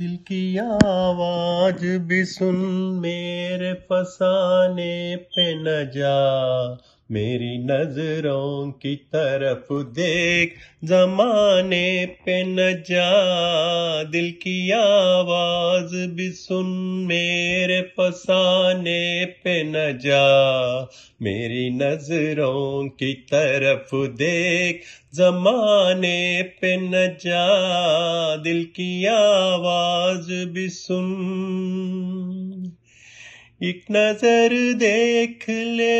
दिल की आवाज भी सुन मेरे फसाने पे न जा मेरी नजरों की तरफ देख जमाने पे न जा दिल की आवाज भी सुन मेरे फसाने पे न जा मेरी नजरों की तरफ देख जमाने पे न जा दिल की आवाज भी सुन एक नजर देख ले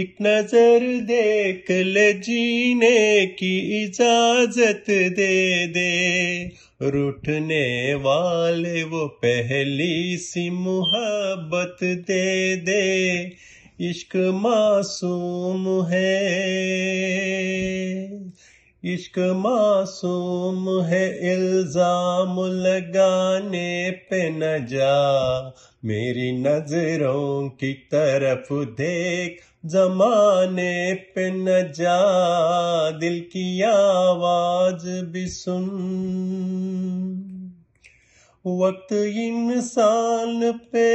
एक नजर देख ले जीने की इजाजत दे दे रूठने वाले वो पहली सी मुहब्बत दे दे इश्क मासूम है इश्क मासूम है इल्जाम लगाने पे न जा मेरी नजरों की तरफ देख जमाने पे न जा दिल की आवाज भी सुन वक्त इंसान पे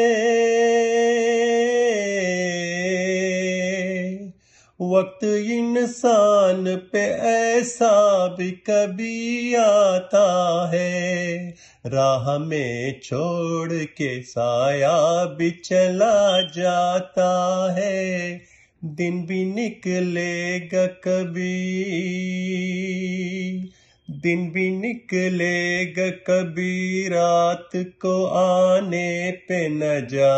वक्त इंसान पे ऐसा भी कभी आता है राह में छोड़ के साया भी चला जाता है दिन भी निकलेगा कभी दिन भी निकलेगा कभी रात को आने पे न जा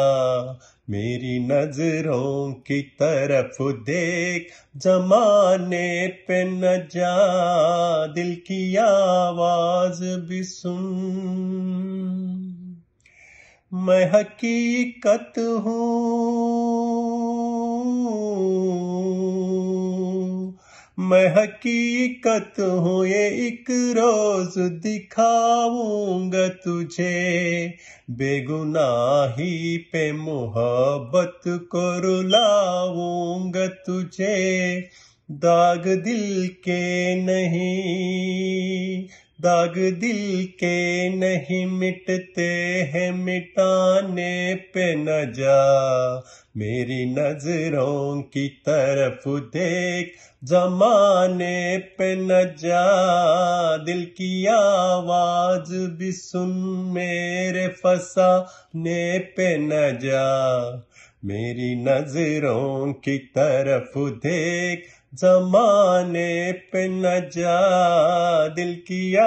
मेरी नजरों की तरफ देख जमाने पे न जा दिल की आवाज भी सुन मैं हकीकत हूँ मैं हकीकत हूँ ये एक रोज दिखाऊंगा तुझे बेगुनाही पे मोहब्बत को रुलाऊंगा तुझे दाग दिल के नहीं दाग दिल के नहीं मिटते हैं मिटाने पे न जा मेरी नजरों की तरफ देख जमाने पे न जा दिल की आवाज भी सुन मेरे फसाने पे न जा मेरी नजरों की तरफ देख जमाने पे न जा दिल की